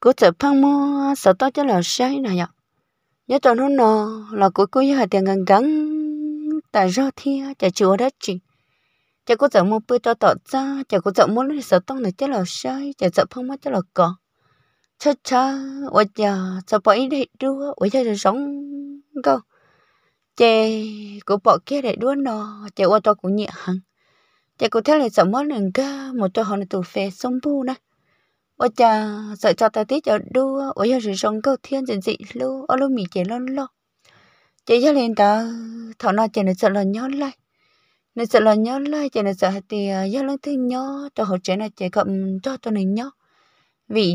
cô sợ phăng mua sợ to cho là sai này nhở nhớ cho nó nò là cuối cuối hai tiền gần gần tại do thia chả chùa đó chị chả có sợ mua bữa cho tỏ ra chả có sợ mua lúc sợ to này chả là sai chả sợ phăng mua chả là cỏ cha cha ôi giờ sợ bỏ ý đấy đua ôi giờ sống câu chè cô bỏ kia để đua nò chè ô cho cũng nhẹ hằng chè cô thấy lại sợ món nừng ca một cho họ này tụ phê sông bu này ô cha sợ cho ta tí cho đua ô giờ sống câu thiên gì dị lu ô lu mì lo chế cho lên ta thọ nó chế nó sợ là nhớ lại sợ là nhớ lại chế sợ thì à, do lần thứ nhớ cho hỗ chế nó chế cho tôi này nhớ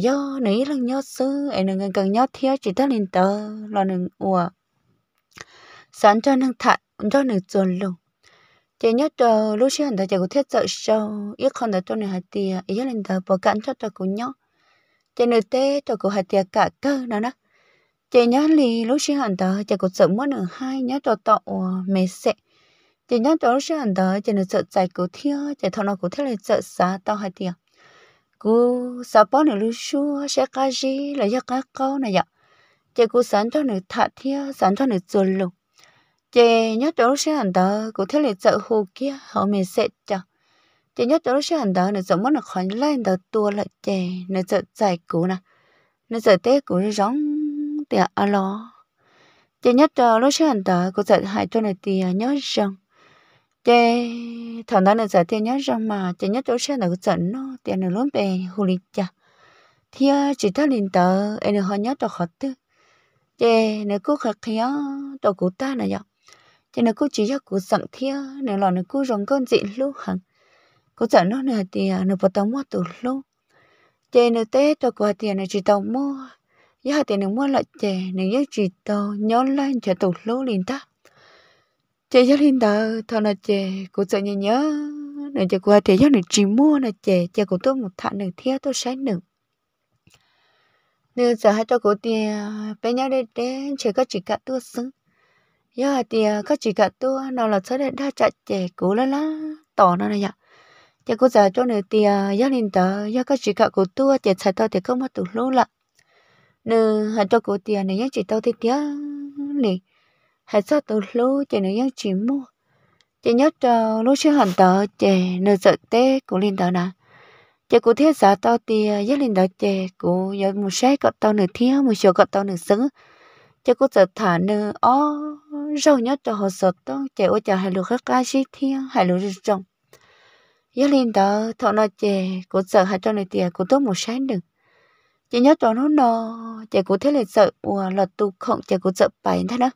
do nấy lần nhớ sư ấy nó cần nhớ thiếu chỉ ta lên ta là nó ủa sáng cho nó thật cho nó chuẩn luôn chỉ nhớ cho lúc xưa anh ta chỉ có thiết sợ sâu ít con đã tôi này hạt tiề ý lên tờ bỏ cản cho tôi cũng nhớ chỉ nửa tê tôi cũng hạt tiề à, cả cơ nữa đó chỉ nhớ lì lúc xưa anh ta chỉ có sợ mất nửa hai nhớ cho tọ mẹ sẽ chỉ nhớ tôi lúc xưa anh ta chỉ nửa sợ chạy cứu thiếu, chỉ thằng nào cũng thiết là sợ xa tao hạt tiề cú sa bỏ nửa lúc xưa sẽ cái gì là giấc cá câu này vậy chỉ cú sáng cho nửa thả thiếu sáng cho nửa trôi lùng chị nhớ chỗ xe hàng đó cụ thể là sợ hồ kia họ mình sẽ cho chị nhớ chỗ xe hàng đó sợ mất là khỏi lên đó tua lại chị nó sợ giải cụ nè nó sợ té cụ rong tiệt alo chị nhớ chỗ lúc xe hàng đó cụ chợ hai chỗ này tiệt nhớ rằng chị thằng đó là sợ tiệt nhớ rằng mà chị nhớ chỗ xe đó cụ chợ nó tiệt nó luôn về hồ lịch cha thì chỉ ta liền tờ em họ nhớ cho họ tư chị nếu cố khắc khéo cho cụ ta này vậy thì nó cứ chỉ cho cô sẵn thia nó là nó cứ rong con dị lu hằng cô sợ nó là thì à, nó bắt tao mua tủ lu chè nó té cho qua thì nó chỉ tao mua giờ thì nó mua lại chè nó nhớ chỉ tao nhớ lên cho tủ lu liền ta chè giờ liền ta thôi là chè cô sợ nhớ nhớ nó cho qua thì giờ nó chỉ mua là chè chè của tôi một thằng nữa thia tôi sẽ nữa nếu giờ hai cho cô tiền à, bé nhớ đây đến chỉ có chỉ cả tôi xứng giờ thì các chỉ cả tôi nào là sẽ đã chạy chạy cố lá lá tỏ nó này ạ chị cô già cho nên thì gia đình tớ gia các chỉ cả của tôi chị chạy tao thì không mất được lô lạ nè hãy cho cô tiền này nhá chỉ tao thì tía này hãy sao tủ lô chị này nhá chỉ mua chị nhớ cho lúc chưa hẳn tớ chị nợ sợ tê của linh tớ nè chị cô thiết giả tao thì gia linh tớ chị cô giờ một xe cọt tao nửa thiếu một chiều cọt tao nửa xứng cho cô sợ thả nơ ó rau nhớ cho họ sợ đó chạy ô chả hai lúa khác cá xí thiên hai lúa rong giá lên đó thọ nó chè cô sợ hai cho này tiền cô tốt một sáng được chị nhớ cho nó nó chạy cô thế là sợ ủa là tu không chạy cô sợ bài thế đó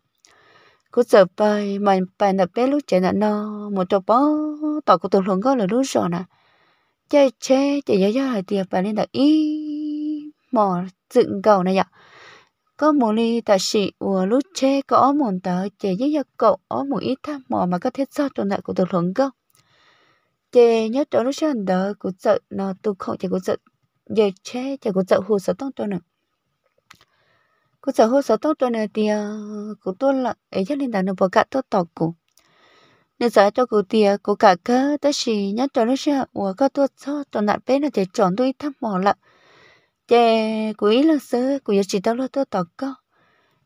cô sợ bài mà bài nạp bé lúc chạy nó một chỗ bó tỏ cô tưởng luôn có là lúc rồi nè à. chơi chơi chạy nhớ cho hai tiền bài lên đó ý mò dựng cầu này ạ có một ly ta sĩ của lúc chê có một tờ chê với gia cậu ở một ít tham mò mà có thể do trong lại của tổ luận cơ chê nhớ chỗ lúc chân đỡ của sợ nó tu không chê của sợ giờ chê chê của sợ hồ sở tông tôi nè của sợ hồ sở tông tôi nè thì ờ, của tôi là ấy chắc lên đàn nó bỏ cả tôi tỏ của nên giải cho cụ tìa của cả cơ ta sĩ nhớ chỗ lúc chân của các tôi cho trong lại bên là chê chọn tôi tham mò lại chế quý là sơ quý chỉ tao lo tao tao có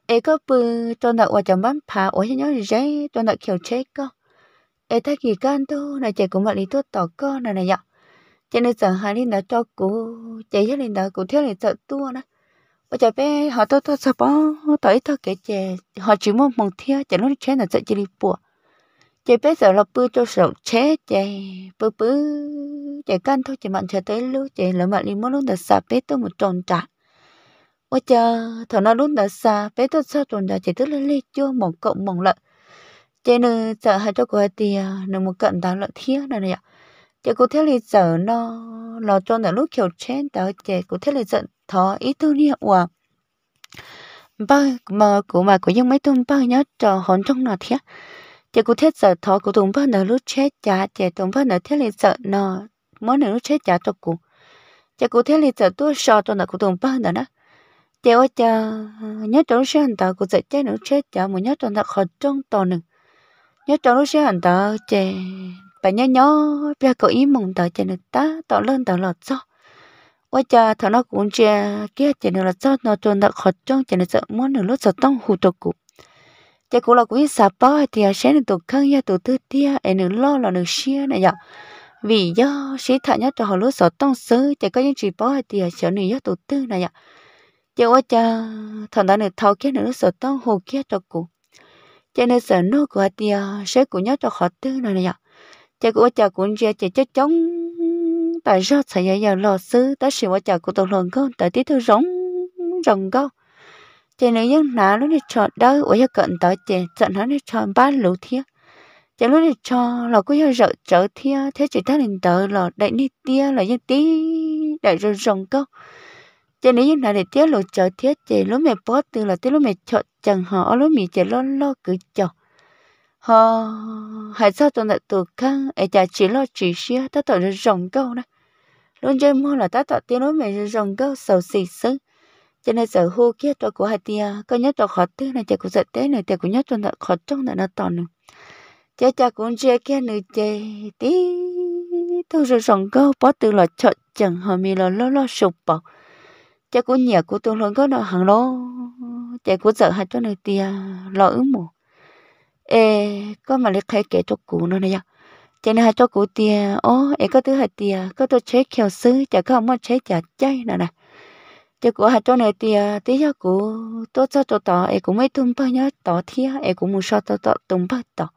ấy có bự cho nợ qua chồng bán phá ở trên nhớ rẽ cho nợ kiểu chết có ấy thay kỳ can tu là chè cũng mà lý tốt tao có là này ạ chè nên sợ hai linh đã cho cụ chè nhất linh đã cụ thiếu linh sợ tua đó ở chợ bé họ tao tao sợ bỏ tới tao kể chè họ chỉ muốn mong thiếu chè nó chết là sợ chỉ đi buộc chị bé giờ là bữa cho sợ chết chị bữa bữa chị căn thôi chị mặn chờ tới lúc chị lỡ mặn đi mua luôn đã xa bé tôi một tròn trả ôi chờ thằng nó luôn đã sạp bé tôi sao tròn trả chị tức là lê chưa một cộng một lợn chị nữa sợ hai cho cô hai tia, à, nữ một cận tao lợn thiết này này ạ chị cô thấy là sợ nó nó cho nó lúc kiểu chết tao chị cô thấy là giận thò ý tôi đi ạ ba mà của mà của dân mấy tuần ba nhớ trò hòn trong nọ thiết chị cũng thiết giờ thọ của tùng bớt nở lúc chết chả chị tùng bớt nở thiết lên sợ nọ mỗi lần lúc chết chả cho cụ chị cũng thiết lên sợ tôi sợ cho nở của tùng bớt nở đó chị ơi cha nhớ trong lúc sinh tao cũng sợ chết lúc chết chả mà nhớ trong thật khó trong tò nữa nhớ trong lúc sinh tao chỉ bà nhớ nhớ bà có ý mong tao chỉ là ta tao lên tao lọt sao ôi cha thằng nó cũng chưa kia chỉ là lọt sao nó cho nở khó trong chỉ là sợ mỗi lần lúc sợ tông hụt cho cụ chỉ cũng là quý sạp bò thì à sẽ được tụt khăn ya tổ thứ tia em nữa lo là nửa xia này nhở vì do sĩ thạ nhất cho họ lúa sổ tông sứ chỉ có những chỉ bò thì à sẽ được ya tổ tư này nhở chỉ qua chờ thằng ta nửa thâu kia nửa sổ tông hồ kia cho cụ cho nữa sợ nó của thì à sẽ cũng nhớ cho họ tư này nhở chỉ cũng chờ cũng chia chỉ cho chống tại sao xảy ra lo sư ta sĩ qua chờ của tôi luôn con tại tí thứ rống rồng con chị nữ nhân ná lúc này chọn đó ở nhà cận tới chị chọn nó này chọn ba lũ thiếc chị lúc này cho là cứ yêu rợ trở thiếc thế chị ta lên tới là đại đi tia là như tí đại rồi rồng cơ chị nữ nhân ná để tiếc lũ trở thiếc chị lúc mẹ bó từ là tiếc lúc mẹ chọn chẳng họ lúc mình chị lo lo cứ chọn họ hãy sao tôi lại tự khăn ấy chả chỉ lo chỉ xia ta tụi nó rồng câu đó luôn chơi mua là ta tụi tiếng nói mẹ rồng câu sầu xì xưng cho nên sở hữu kia tôi của hai tia có nhớ tôi khó tư này chả cũng sợ thế này chả cũng nhớ tôi là khó trong là nó to nữa chả chả cũng chơi kia nữa chơi tí tôi rồi sòng câu bỏ từ là chợ chẳng hờ mi là lo lo sụp bỏ chả cũng nhẹ của tôi luôn có nó hàng lô chả cũng sợ hai tôi này tia lo ứng mù ê có mà lấy khai kể cho cụ nó dạ. này nhá cho nên hai cho cụ tia ô ê có thứ hai tia có tôi chế khéo sư chả có không muốn chế chả chay nè nè thì cô hạt cho này thì à, tí giờ cô tốt cho cho tỏ em cũng mấy thùng bao nhá tỏ thia em cũng muốn sao tỏ tỏ thùng bao tỏ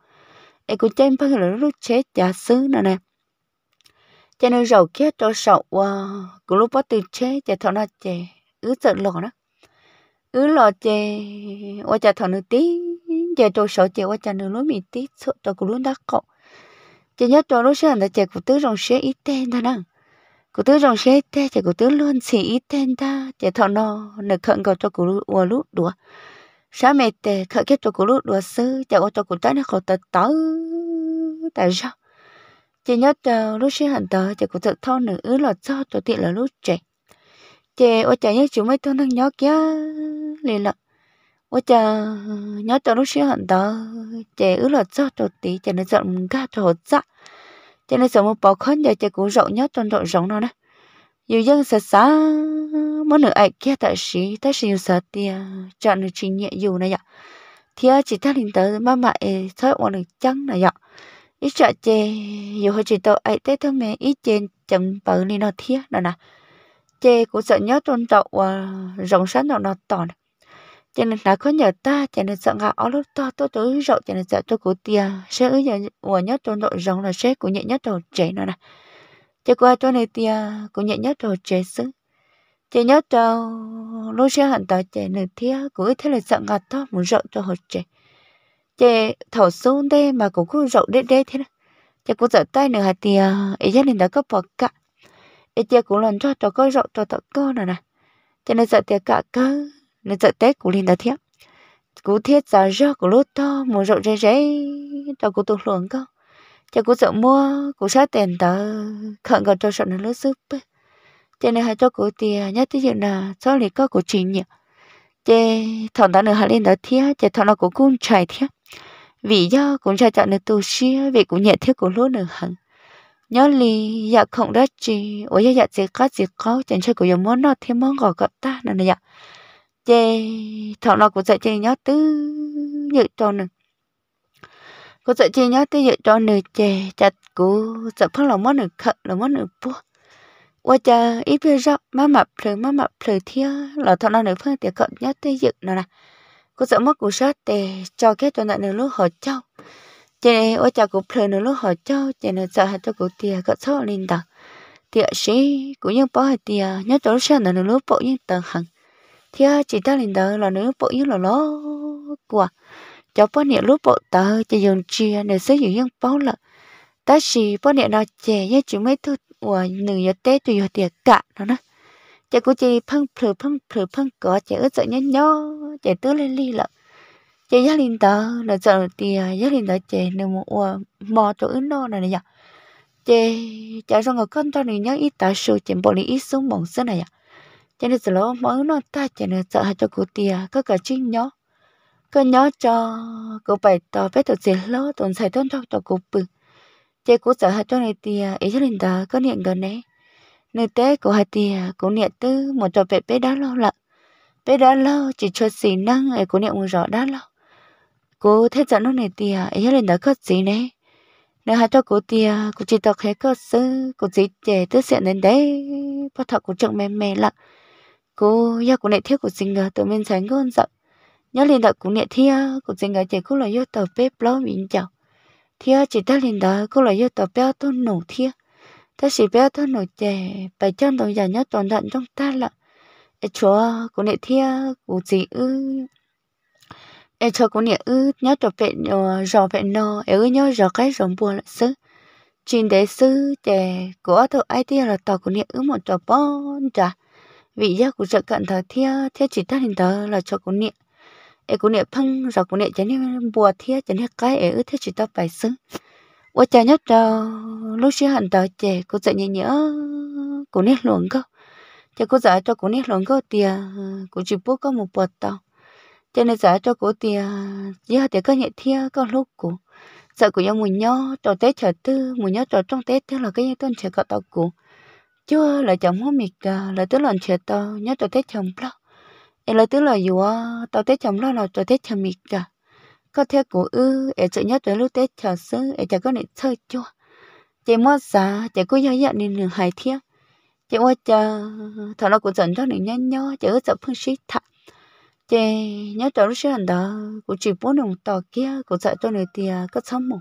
em cũng chém bao là lúc chết giả sứ nè nè cho nên rầu kia cho sầu à, cô lúc bắt từ chết chả thọ nó chè ứ sợ lò đó ứ lò chè qua chả thọ nó tí giờ cho sầu chè qua chả nó lúc mình tí sợ cho cô lúc đã cậu chỉ nhớ cho lúc sáng là chè của tứ rồng sẽ ít tên thôi nè cô tứ rồng xe te chả cô tứ luôn xì ít tên ta để thọ nó nực khẩn cầu cho cô ua lút đùa sao mẹ te khẩn kết cho cô lút đùa sư chả cho cô ta nó khổ tật tớ tại sao chị nhớ chờ lúc xí hẳn tớ chả cô tự thọ nữ ứ lọt cho cho tiện là lúc trẻ chị ô chả nhớ chú mấy tôi năng nhớ kia liền lợn ô chả nhớ chờ lúc xí hẳn tớ chị ứ lọt cho cho tí chả nó giận ga cho hột dạ cho nên sống một bó khớn giờ chơi cũng rộng nhất trong rộng rộng nó nè, dù dân sợ xa mỗi nữ ai kia tại sĩ tại sĩ sợ tia chọn được trình nhẹ dù này ạ thì chỉ thắt hình tới mà mẹ thôi ổn được chăng này ạ ít sợ chê dù hơi chỉ tàu ai tết thôi mẹ ít trên chấm bờ lên nó thiết đó nè chê cũng sợ nhớ tôn tộc à, rộng sáng nó nó tỏ này cho nên nó có nhờ ta cho nên sợ ngạo áo lúc to tôi tối rộng cho nên sợ tôi cố tia sẽ ở nhờ của nhất tôi nội rộng là sẽ của nhẹ nhất đầu trẻ nó nè cho qua tôi này tia của nhẹ nhất đầu trẻ xứ cho nhất cho lúc sẽ hẳn tao trẻ nửa thia của thế là sợ ngạo to muốn rộng cho hồi trẻ trẻ thầu xuống đây mà cũng cứ rộng đến đây thế nè cho cô giở tay nửa hạt tia ấy gia đình đã có bỏ cả ấy cũng lần cho tôi có rộng cho tôi cơ nè nè cho nên sợ tia cả cơ nên tận tết cũng lên đó thiết cú thiết giá rơ của lốt to mùa rộng rễ rễ cho cú tụt luồng cơ cho cú sợ mua cú sát tiền tờ khẩn gần cho sợ nó lốt giúp cho nên hai cho cú tiền nhất cái chuyện là cho lý có của chính nhỉ chê thằng ta nữa hai lên đó thiết chê thằng nó cũng cung chạy thiết vì do cũng chạy chọn được tù xia vì cũng nhẹ thiết của lúa nữa hẳn nhớ lì dạ không đó chi ôi dạ dạ gì có gì có chẳng chơi của dòng món nó thêm món gò gặp ta nữa nè dạ chê thọ nó cũng sẽ chê nhớ tứ dự cho nè cô sợ chê nhớ tứ dự cho nè chê chặt cô sợ phát lòng mất nè khẩn lòng mất nè bua qua chờ ít bia rộng má mập phừ má mập phừ thia là thọ nó nè phương tiệt khẩn nhớ tứ dự nè nè cô sợ mất của sát tề cho kết cho nè nè lúc hỏi châu chê nè qua chờ cũng phừ nè lúc hỏi châu chê nè sợ hạt cho cụ tiệt khẩn sâu lên đằng tiệt sĩ cũng như bỏ hạt tiệt nhớ chỗ sáng nè nè lúc bộ như tờ hằng thia à, chỉ ta lên đó là nếu bộ như là nó của cháu bao nhiêu lúc bộ tờ chỉ dùng chia để sử dụng những bao lợ ta chỉ bao nhiêu nào chè nhé chúng mấy thôi của nửa giờ tết tùy giờ tiệc cả nó nè chè cũng chỉ phăng phử phăng phử phăng có chè ướt sợ nhớ nhó chè tứ lên ly lợ chè gia linh tờ là sợ thì à, gia linh tờ chè nếu mà ủa mò chỗ ướt no này này nhở chè chả rằng người con tao này nhớ ít ta sưu chè bỏ lý ít xuống bỏng xưa này nhở à cho nên lo mỗi nó ta cho nên sợ cho cô tia có cả chính nhỏ có nhỏ cho cô bày tỏ bé tổ gì lo tổn xài tốn thóc cho cô bự chế cô sợ cho này tia ý cho nên ta có niệm gần đấy nơi té của hai tia cô niệm tư một trò bé bé đã lo lợ bé đã lo chỉ cho xì năng ấy cô niệm một rõ đã lo cô thế giận nó này tia ý cho nên ta có gì này nếu hai cho cô tia cô chỉ tập hết cơ sư cô chỉ trẻ tư diện đến đấy bắt thật cô chồng mềm mềm lặng cô nệ của 그 야구네 태국 진가 도면 장건 giận nhớ cũng nệ thia của xin gọi chỉ cũng là do tờ bếp lo miệng chào thia chỉ ta liên đạo cũng là do tờ béo tôi nổ thia ta chỉ béo tôi nổ chè bài chân đầu già nhớ toàn đạn trong ta là e chúa cũng nệ thia của chị ư e chúa cũng nệ ư nhớ tờ bẹ ờ, rò bẹ nò e ư nhớ rò cái rồng buồn lại sư trên đế sư trẻ của tôi ai tia là tờ cũng nệ ư một tờ bon trả vị giác của trợ cận thờ thia thia chỉ tắt hình tờ là cho cũng niệm e cũng niệm phăng rồi cũng niệm chén niệm bùa thia chén niệm cái e ư thia chỉ tao phải xứ ô cha nhất đầu ờ, lúc xưa hẳn tờ trẻ cô dạy nhẹ nhỡ cũng niệm luồng cơ cho cô dạy cho cũng niệm luồng cơ tia cũng chỉ bố có một bọt tao cho nên dạy cho cô tia giờ thì có nhẹ thia có lúc cũng dạy của nhau mùi nhau trò tết trở tư mùi nhau trò trong tết tức là cái như tuần trẻ cọ tao của chưa là chồng hóa mịt cả là tức lần chuyện tao nhớ tao thấy chồng lo em là tức là dù tao thấy chồng lo là tao thấy chồng mịt cả à. có thể của ư em chợ nhớ tới lúc tết chờ sớm em chả có nên chơi chưa chị mua giá chị cứ dạy dặn nên đường hài thiếc chị qua chờ thằng nó cũng dẫn cho nên nhớ nhớ chị cứ chậm phương sĩ thả chị nhớ tới lúc sinh đó cũng chỉ bốn đồng tàu kia cũng dạy tôi này thì có sống một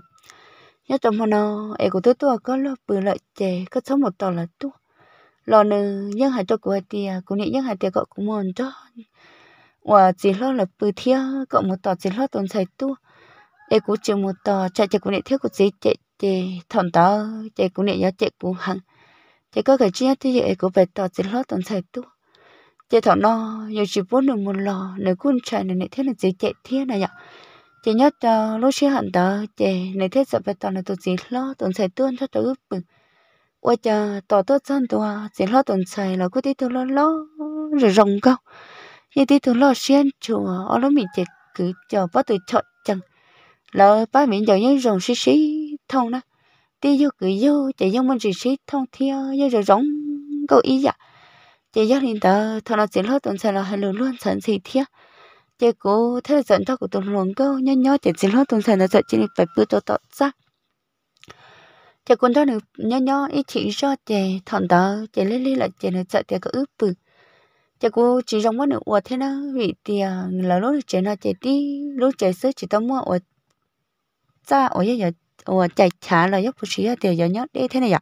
nhớ tới mà nó, em cũng tới tôi có lo bự lại chị có sống một tàu là tôi lo nè nhưng hà cho của tiề cũng nghĩ nhưng hà tiề cậu cũng muốn cho và chỉ lo là bự thiếu cậu một tỏ chỉ lo tồn sai tu để cũng chịu một tỏ chạy chạy cũng nghĩ thiếu cũng gì chạy chạy thằng tao chạy cũng nghĩ nhớ chạy cũng hằng chạy có cái chuyện thì để cũng về tỏ chỉ lo tồn sai tu chạy thằng nó giờ chỉ muốn được một lò nếu cũng chạy này này thiếu là gì chạy thiếu này nhở chạy nhớ cho lúc chưa hẳn đó chạy này thiếu sợ về tỏ là tụi chỉ lo tồn sai tu cho tớ bự 我家大多真多，只老东菜了，估计都老老是融高，一点都老先处，我老米只 cứ cho bắt từ chọn chẳng, lỡ ba mình giờ những rồng xí xí thông đó, đi vô cứ vô, chỉ vô mình xí xí thông theo, vô rồi rồng câu ý dạ, chỉ vô liền tờ, thằng nó chỉ lão tuần sai là hai luôn sẵn xì theo, chỉ cố thế là dẫn của tuần luồng câu, nhớ nhớ chỉ chỉ lão tuần sai là sợ chỉ phải bự to to ra chị con đó nữa nhớ nhớ ít chị cho chè thằng đó chè lê lê là chè nó sợ chè có ướp bự chị cũng chỉ giống quá nữa ủa thế nó vì thì à, là lúc chè nó chè đi lúc chè sớ chỉ tao mua ủa ra ủa giờ giờ ủa chạy trả là giúp bố sĩ thì giờ nhớ đi thế này ạ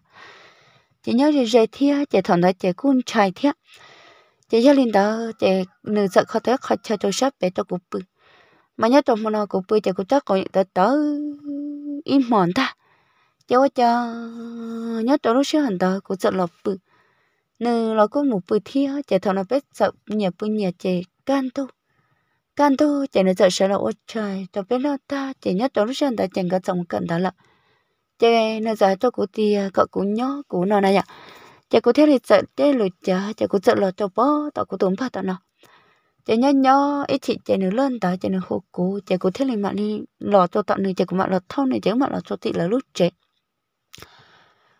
chè nhớ rồi rồi thia chè thằng đó chè cũng chạy thia chè gia linh đó chè nữ sợ khó tới khó chơi tôi sắp về tôi cũng bự mà nhớ tôi muốn nó cũng bự chè cũng chắc có những tới tới im mòn ta cháu cho nhớ trâu lúc xưa hẳn đó cũng sợ lọc bự nư nó có một bự thi á chạy thọ nó biết sợ nhà bự nhà chạy can tu can tu chạy nó sợ sợ là ô trời cho biết nó ta chạy nhớ trâu lúc xưa hẳn đó chạy cả chồng cận đó là chạy nó giờ cho cụ thì cậu cũng nhớ cụ nó này ạ chạy cụ thế thì sợ chạy lùi chả chạy cụ sợ là cho bó tao cụ tốn phát tao nó, chạy nhớ nhớ ít chị chạy nữa lên đó chạy nữa hô cụ chạy cụ thế thì mạng đi lọ cho tao nữa chạy cụ mạng lọ thâu này chạy mạng lọ cho tị là lúc chạy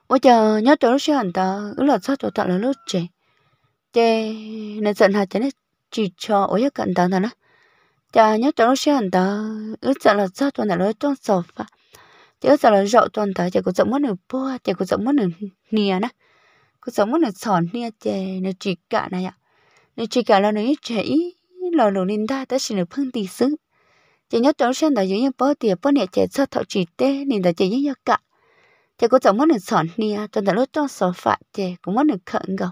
我就 nhớ chỗ lúc anh ta cứ là sao chỗ tao là lúc chị chị nên giận hạt chị nên chỉ cho ôi cận ta thôi nè chả nhớ chỗ lúc anh ta cứ là sao chỗ này lúc trong sổ pha chị cứ giận là toàn ta chị cũng giận muốn được bua chị cũng giận muốn được nia nè cũng giận muốn được sòn nia chị nên chỉ cả này ạ nên chỉ cả là nó ít chị lò lù nên ta ta xin được phân tỷ xứ chị nhớ chỗ xem anh ta giống như bó tiệp bó nè chị sao thọ chỉ tê nên ta chị nhớ cả thế cô chẳng muốn được sọn nia tuần tại lúc trong sổ phạt chị cũng muốn được khẩn cầu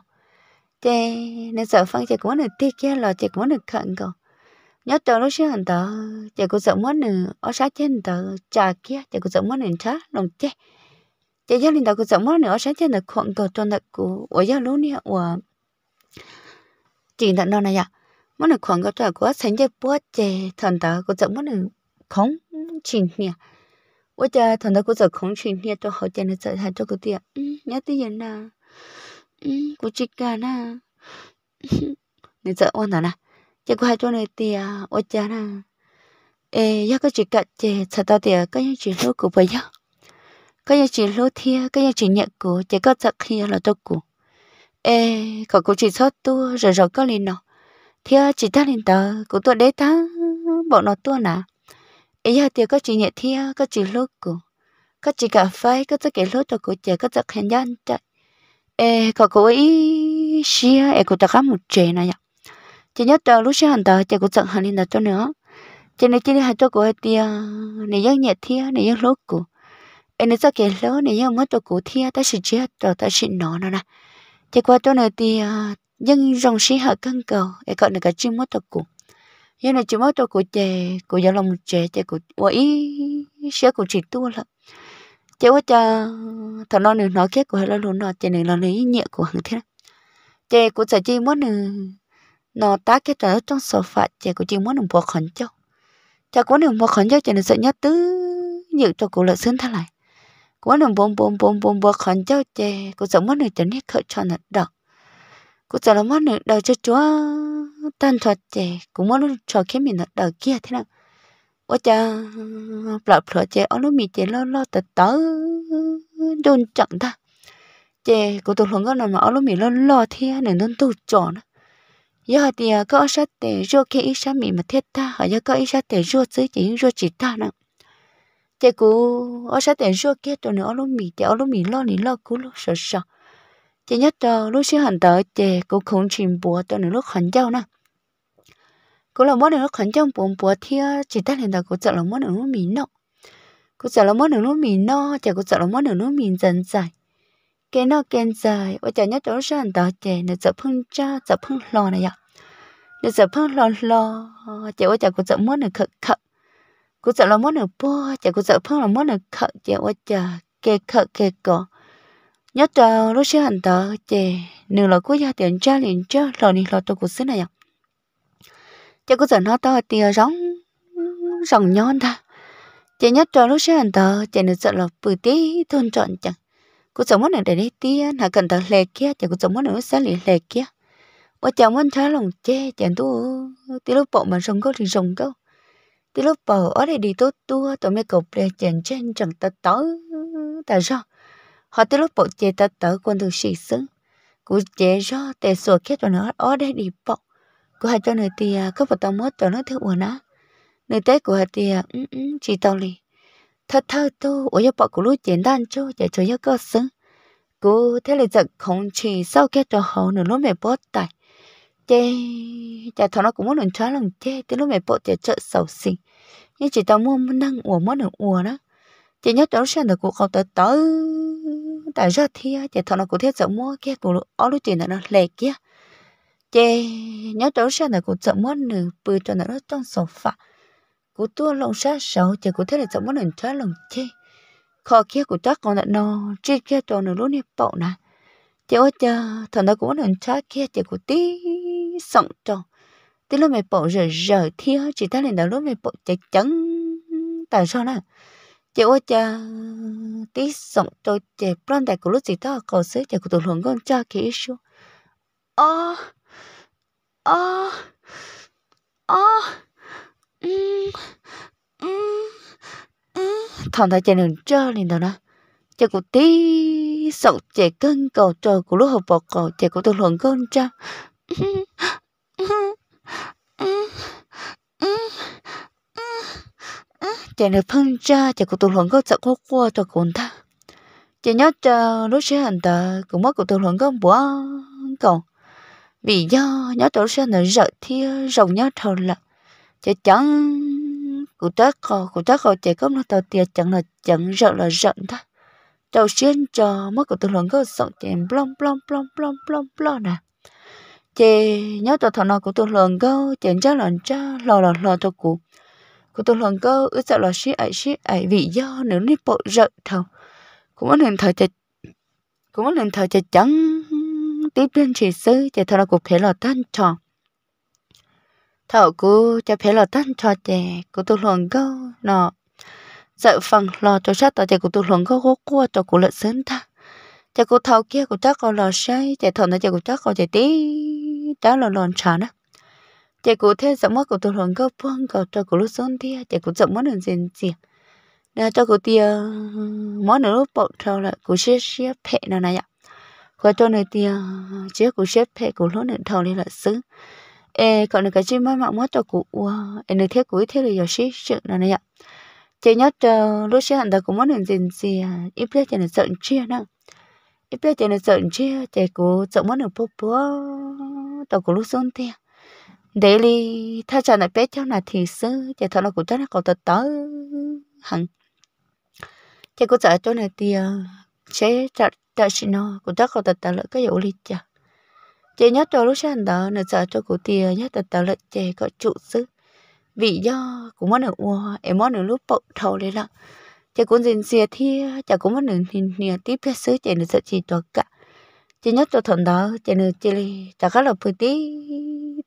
chị nên sợ phân chị cũng muốn được tiếc kia là chị cũng muốn được khẩn cầu nhớ tôi lúc xưa hình tờ chị cũng sợ muốn được ở sát trên tờ trà kia chị cũng sợ muốn được trá lòng chị chị gia đình tờ cũng sợ muốn được ở sát trên tờ khẩn cầu tuần tại của ở gia lúc nia của chị đã nói này à, muốn được khẩn cầu tuần của sáng chế bữa chị thần tờ cũng sợ muốn được không chỉnh nha. 我家同他过着空气，你都好点的在他这个点，嗯，你的人呐，嗯，估计干呐，你在我哪呢？结果还做那点啊，我家呢，诶，要个只个这查到点，个样只路古不要，个样只路贴，个样只热古，结果在看了都古，诶，个估计差多，热热个里呢，贴只他领导，古多来他，bọn nó tua nào ấy giờ thì có chỉ nhẹ thia có chỉ lúc cổ có chỉ cả phái có tất cả lúc đó cổ chè có tất hẹn nhân chạy ê có cổ ý xia ê cụ ta khá một trẻ này nhở chỉ nhớ tờ lúc xia hẳn tờ chè cụ tận hẳn lên tờ nữa chỉ này chỉ hai tờ cổ hai tia này giấc nhẹ thia này giấc lúc cổ ê này tất cả lúc này nhớ mất tờ cổ thia ta sẽ chết tờ ta sẽ nó nữa nè chỉ qua tờ này thì dân dòng xí hở căng cầu ê còn được cả chim mất tờ cổ giờ là chỉ mới tôi của chè của giáo lòng chè chè của quỷ sẽ của chị tua lắm chè quá cha thằng non nữa nói khác của hai luôn nó chè này là lấy nhẹ của hàng thế chè của chị chi muốn nó tá cái ở trong sofa chè của chị muốn nó bỏ khẩn cho chà của nó bỏ khẩn cho chè này sợ nhất tứ nhiều cho cụ lợi xứng thay lại của nó bom bom bom bom bỏ khẩn cho chè của sợ muốn nó trở nên khởi cho nó đọc cô nó mất nữa, đầu cho chúa tan thoát chè, cũng mất muốn cho cái mình đầu kia thế nào ủa cha lọ lọ chè, ở nó mì chè lo lo tật tớ đôn chẳng ta chè cô tôi không có nào mà ở nó mì lo lo thế này nó tu chọn giờ thì à, có sát để rô cái ít sát mì mà thiết ta họ giờ có ít sát để rô dưới chỉ rô chỉ ta nè chè cô ở sát để rô kia rồi nữa ở nó mì, chè ở nó mì lo thì lo cú lo sợ sợ chỉ nhất cho ờ, lúc xí hẳn tới chị cũng không chìm bùa cho nên lúc hẳn châu nè cũng là mỗi lần lúc hẳn trong buồn bùa thì chỉ ta lên đầu cũng sợ là mỗi lần lúc mình nọ cũng sợ là mỗi lần lúc mình nọ chả cũng sợ là mỗi lần lúc mình dần dài cái nó kén dài và chả nhất cho lúc xí hẳn tới chị nó sợ phun cha sợ phun lò này ạ nó sợ phun lo lo chả và chả cũng sợ mỗi lần khật khật cũng sợ là mỗi lần bùa chả cũng sợ phun là mỗi lần khật chả và chả kê khật kê cọ nhất chờ lúc xưa hành tờ chè nửa lọ cuối gia tiền cha liền cha lọ nỉ lọ tôi cuộc sống này ạ chè cũng giờ nó to tiền rong rong nhon ta chè nhất chờ lúc xưa hành tờ chè nửa sợ là bự tí thôn chọn chẳng cuộc sống muốn này để đi tí là cần tờ lề kia chè cuộc sống muốn nữa sẽ liền lề kia ở chào muốn thá lòng chè chè tu từ lúc bộ mà sống câu thì sống câu từ lúc bỏ ở đây đi tốt tu tôi mới cột lề chè trên chẳng tờ tớ tại sao họ tới lúc bộ chế tớ tớ quân thường sĩ xứng cú chế do để sổ kết à, vào nó ó đây đi bọc cú hai cho người thì có phải tao mất tao nói thứ của nó người tế của hai thì chỉ tao lì thật thơ tu ở giấc bọc của lúc chiến đan cho để cho giấc cơ xứng cú thế là giận không chỉ sau kết cho họ nửa lúc mẹ bớt tài chê chạy thằng nó cũng muốn lần trái lần chê tới lúc mẹ bớt chạy trợ sầu xì nhưng chỉ tao mua năng uổng mất được uổng đó chị nhớ cháu xem được cụ không tới tới tại ra thì chị thằng nó cũng thiết dẫu mua kia cụ ở lúc chị nó lệ kia chị nhớ cháu xem được cụ dẫu mua nửa bự cho nó trong sổ phạ cụ tua lòng sát sầu chị cụ thiết là dẫu mua nửa trái lòng chê khó kia cụ chắc còn là nó chỉ kia cho nó luôn này bộ nè chị ơi chờ thằng nó cũng nửa trái kia chị cụ tí sọng cho tí lúc mày bộ rồi rời thiết chị ta lên đó lúc mày bộ chạy chấn tại sao nè chị ơi cha tí sống tôi chị bọn đại của lúc gì đó có sứ chè của tụi hồn con cha kỹ số ơ ơ ơ thằng đại chị đừng chơi liền đâu nè chè của tí sống chè cân cầu trời của lúc học bọc cầu chè của tụi hồn con cha chạy nửa phân ra chạy cụ tụ luận có sợ khó qua cho cuốn ta chạy nhớ cho lúc sẽ hành tờ cũng mất cụ tụ luận có bữa còn vì do nhớ tổ sẽ nở rợ thì rồng nhớ thầu là chạy chẳng cụ ta có cụ ta có chạy có nó tàu tiền chẳng là chẳng rợ là rợ ta đầu xuyên cho mất cụ tụ luận có sợ chạy plong plong plong plong plong plong nè chị nhớ tụi thằng nào của tôi lần câu chị chắc lần cha lo lo lo cho cụ cô tôi lần cơ ước sợ là shit ấy shit ấy vì do nếu đi bộ rợ thầu cũng có lần thời chạy cũng có lần thời chạy chẳng tiếp lên chỉ sư chạy thật là cuộc thế là tan trò thầu cô cho phải là tan trò chạy cô tôi lần cơ nọ sợ phần lò cho sát tao chạy cô tôi lần cơ gốc qua cho cô lợn sớm ta chạy cô thầu kia cô chắc còn lò say chạy thằng nó chạy cô chắc còn chạy tí đó là lòn tròn nữa chạy cụ theo dõi mất của tôi hồn gấp phong cầu cho cụ lúc xuống tia chạy cụ dọc mất đường diện diện đã cho cụ tia món nữa lúc bọn trâu lại cụ xếp xếp phe nào này ạ có cho nơi tia chứ cụ xếp phe cụ lúc nữa thầu đi lại xứ ê còn được cái chim mất mạng mất cho cụ ê nơi thiết cụ thiết là giờ xí sự nào này ạ chị nhất chờ lúc xí hẳn ta cũng món đường diện diện ít biết chị là sợ chia nữa ít biết chị là sợ chia chạy cụ dọc mất đường bố bố tàu cụ lúc xuống tia để đi thay cho nó bé cho nó thì sư, chỉ thôi nó cũng chắc nó còn tự tớ hẳn chỉ cũng sợ chỗ này thì chế chặt tại xin nó cũng chắc còn tự tớ lại cái dụ li chả chỉ nhớ cho lúc sáng đó là sợ cho cụ tia nhớ tự tớ lại chế có trụ sư, vì do cũng mất được ua em mất được lúc bậu thầu đấy là, chỉ cũng dình xìa thi chả cũng mất được hình nhà tiếp hết sư, chỉ nó sợ chỉ cho cả chỉ nhớ cho thằng đó chỉ là chỉ là chả khác là phơi tí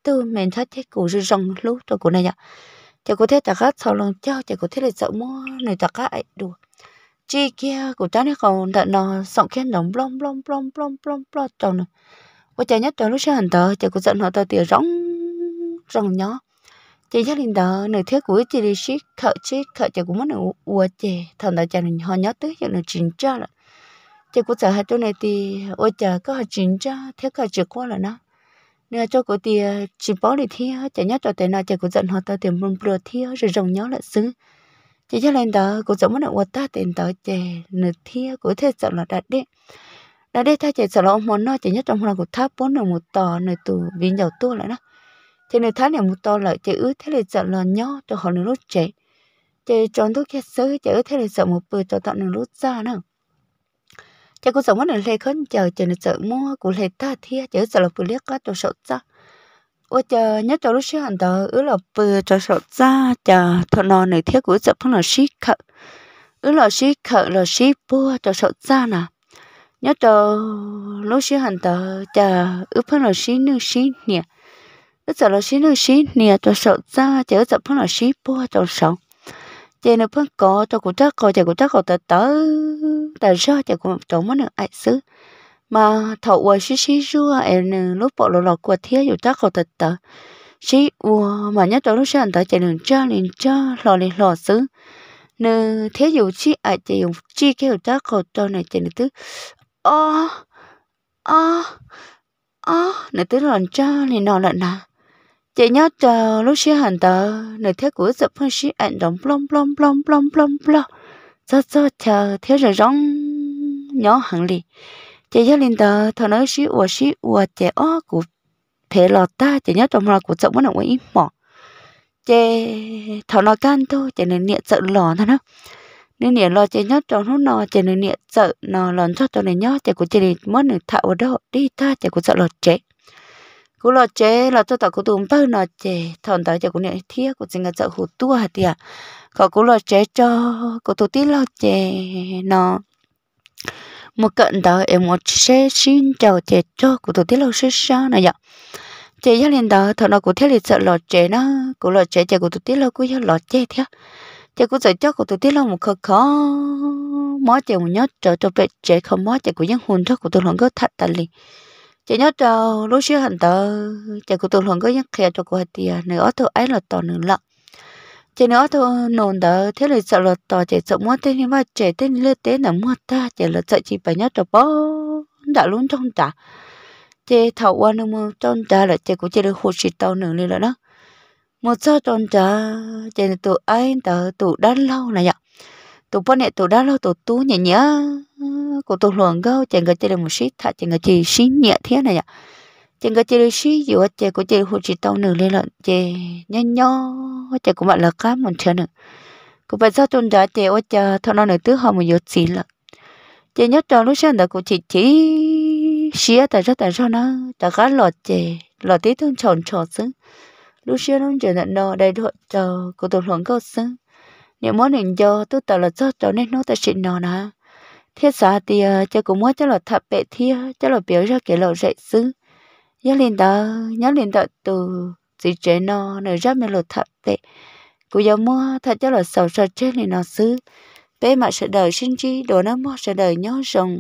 tư mình thấy thế cũng rất rong lúc tôi cũng này nhở chỉ có thế ta khác sau lần cho chỉ có thế là sợ mua này ta khác ấy đùa, chi kia của ta này còn đợt nó sọng khen nóng blom blom blom blom blom blom tròn này, và chả nhất tôi lúc sẽ hẳn tờ chỉ có giận họ tờ tỉa rong rong nhỏ chỉ chắc linh tờ nửa thế của chỉ đi shit khợ shit khợ chỉ cũng mất nửa ua chè thằng ta chả họ nhớ tới chuyện nửa chính cha là chỉ có sợ hai chỗ này thì ôi chả có họ chính cha thế cả chỉ qua là nó nè cho cô thì ờ, chỉ bỏ đi thi chả nhớ cho tên là chả cô giận họ ta tiền mông bừa thi rồi rồng nhớ lại xứ chỉ cho lên đó cô giống nó quạt ta tiền đó chè nửa thi cô thế sợ là đặt đi đặt đi ta chè sợ là ông muốn nói chỉ nhớ trong lòng của tháp bốn nửa một tò nửa tù vì nhiều tua lại đó chỉ nửa tháng này một tò lại chè ứ thế là sợ là nhớ cho họ nửa lúc chè chè tròn thuốc kia sớ chè ứ thế là sợ một bữa cho tận nửa lúc ra nữa cho cô sống ở nơi này khấn chờ chờ nên sợ mua của lê ta thia chờ sợ là vừa liếc có cho sợ ra ô chờ nhớ cho lúc xưa anh tớ ứ là vừa cho sợ ra chờ thọ nọ này thiết của sợ phong là ship khờ ứ là ship khờ là ship bua chỗ sợ ra nè nhớ chờ lúc xưa anh tớ chờ ứ phong là ship nương ship nè ứ sợ là ship nương ship nè chỗ sợ ra chờ sợ phong là ship bua chỗ sống chị nó phân cỏ cho cô chắc cô chị cô chắc cô tớ tớ tớ ra chị cô chỗ mất nữa ai xứ mà thầu qua xí xí rùa em lúc bỏ lọ lọ qua thiết dù chắc cỏ tớ tớ xí ua mà nhớ tới lúc sáng tớ chị đừng cho liền cho lọ liền lọ xứ nè thế dù chi ai chị dùng chi cái cô chắc cô cho này chị nữ tứ ô ô ô nữ tứ lọ cho liền lò lợn nào chị nhớ chờ lúc xí hẳn tờ nơi thế của dập phương xí ảnh động plom plom plom plom plom plom cho cho chờ thế rồi rong nhỏ hẳn lì chị nhớ lên tờ thằng nói xí ủa xí ủa chị ó của thế lọt ta chị nhớ trong lò của dập nó quấy mỏ chị thằng nó can thôi chị nên niệm sợ lò thằng nó nên niệm lò chị nhớ trong lúc nọ chị nên niệm sợ nó lòn cho tao này nhớ chị của chị mới được thạo ở đâu đi ta chị của sợ lọt chết cú lo chế là cho tao cú tụm tơ nó chế thon tao cho cú này thiết cú chính là chợ hụt tua hạt tiệt có cú lo chế cho cú tụt tí lo chế nó một cận tao em một xe xin chào chế cho cú tụt tí lo xe xa này vậy chế gia đình tao thằng nó cú thiết liền sợ lo chế nó cú lo chế chế cú tụt tí lo cú gia lo chế thế chế cú sợ cho cú tụt tí lo một khó khó mó chế một nhát cho cho về chế không mó chế cú dân hồn cho cú tụt lòng có thật tali chỉ nhớ trâu lúc xưa hành tờ chỉ cụ tụ luận có nhắc kia cho cô hạt tiền à, nửa ở thua ấy là tò nửa lặng chỉ nửa thôi nồn tờ thế là sợ là tò chỉ sợ muốn tên nhưng mà chỉ tên lên tế là mua ta chỉ là sợ chỉ phải nhớ trâu bó đã luôn trong trả chỉ thầu qua nửa mua trong trả là chỉ cụ chỉ được hụt chỉ tao nửa lên rồi đó một sao trong trả chỉ là tụ ấy tờ tụ đã lâu này ạ tụ bọn này tụ đã lâu tụ tú nhẹ nhẹ cổ tổ luận gâu chẳng cái chơi được một xí thật chẳng cái chơi xí nhẹ thế này nhở chẳng cái chơi được xí dù ở chơi của chơi hồ chỉ tao nửa lên lợn chơi nhó nhó chơi cũng bạn là cá một chơi nữa cũng phải sao tuần đã chơi ở chơi thằng non này thứ họ một giờ xí lợn chơi nhớ trò lúc sáng đó cũng chỉ chỉ xí xía tại rất tại sao nó tại cá lọt chơi lọt tí thương tròn tròn xứ lúc sáng nó chơi nè nó đây đội cho cổ tổ luận gâu xứ nếu muốn hình do tôi tạo là do trò nên nó ta xịn nọ nè thiết xã thì cho cũng muốn cho là thập bệ thi, cho là biểu ra cái lộ dạy xứ nhớ liền đó nhớ liền đó từ chỉ chế nó nơi ra mấy lộ thập bệ cũng giờ mua thật cho là sầu sầu trên này nó xứ bé mà sẽ đời sinh chi đồ nó mua sẽ đời nhớ rồng